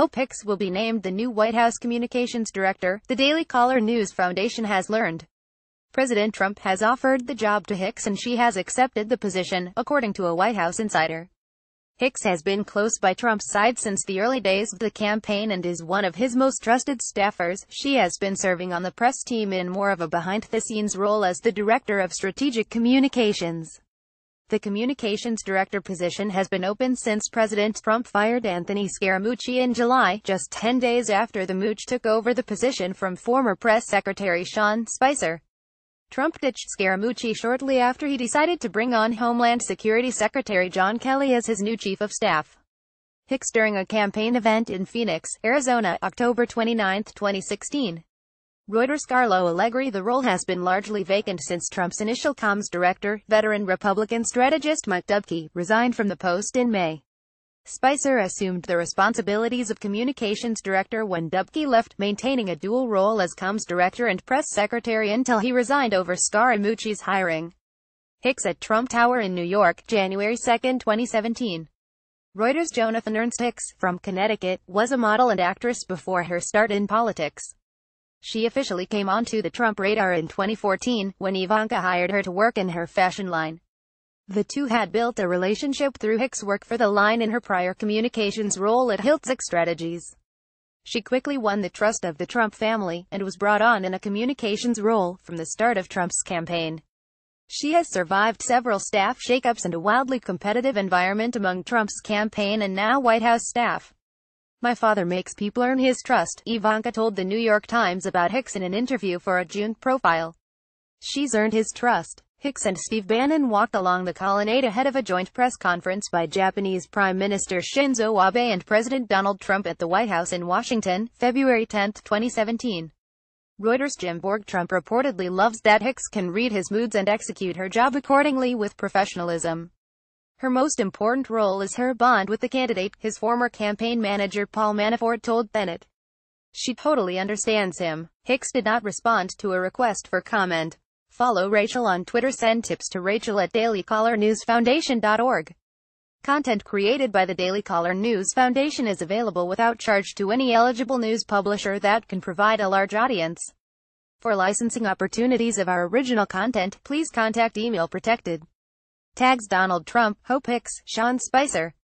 Hope Hicks will be named the new White House communications director, the Daily Caller News Foundation has learned. President Trump has offered the job to Hicks and she has accepted the position, according to a White House insider. Hicks has been close by Trump's side since the early days of the campaign and is one of his most trusted staffers. She has been serving on the press team in more of a behind-the-scenes role as the director of strategic communications. The communications director position has been open since President Trump fired Anthony Scaramucci in July, just 10 days after the Mooch took over the position from former press secretary Sean Spicer. Trump ditched Scaramucci shortly after he decided to bring on Homeland Security Secretary John Kelly as his new chief of staff. Hicks during a campaign event in Phoenix, Arizona, October 29, 2016. Reuters Carlo Allegri The role has been largely vacant since Trump's initial comms director, veteran Republican strategist Mike Dubke, resigned from the post in May. Spicer assumed the responsibilities of communications director when Dubke left, maintaining a dual role as comms director and press secretary until he resigned over Scaramucci's hiring. Hicks at Trump Tower in New York, January 2, 2017. Reuters' Jonathan Ernst Hicks, from Connecticut, was a model and actress before her start in politics. She officially came onto the Trump radar in 2014, when Ivanka hired her to work in her fashion line. The two had built a relationship through Hicks' work for the line in her prior communications role at Hiltzik Strategies. She quickly won the trust of the Trump family, and was brought on in a communications role from the start of Trump's campaign. She has survived several staff shakeups and a wildly competitive environment among Trump's campaign and now White House staff. My father makes people earn his trust, Ivanka told the New York Times about Hicks in an interview for a June profile. She's earned his trust. Hicks and Steve Bannon walked along the colonnade ahead of a joint press conference by Japanese Prime Minister Shinzo Abe and President Donald Trump at the White House in Washington, February 10, 2017. Reuters' Jim Borg Trump reportedly loves that Hicks can read his moods and execute her job accordingly with professionalism. Her most important role is her bond with the candidate, his former campaign manager Paul Manafort told Bennett. She totally understands him. Hicks did not respond to a request for comment. Follow Rachel on Twitter. Send tips to Rachel at dailycallernewsfoundation.org. Content created by the Daily Caller News Foundation is available without charge to any eligible news publisher that can provide a large audience. For licensing opportunities of our original content, please contact Email Protected. Tags Donald Trump, Hope Hicks, Sean Spicer,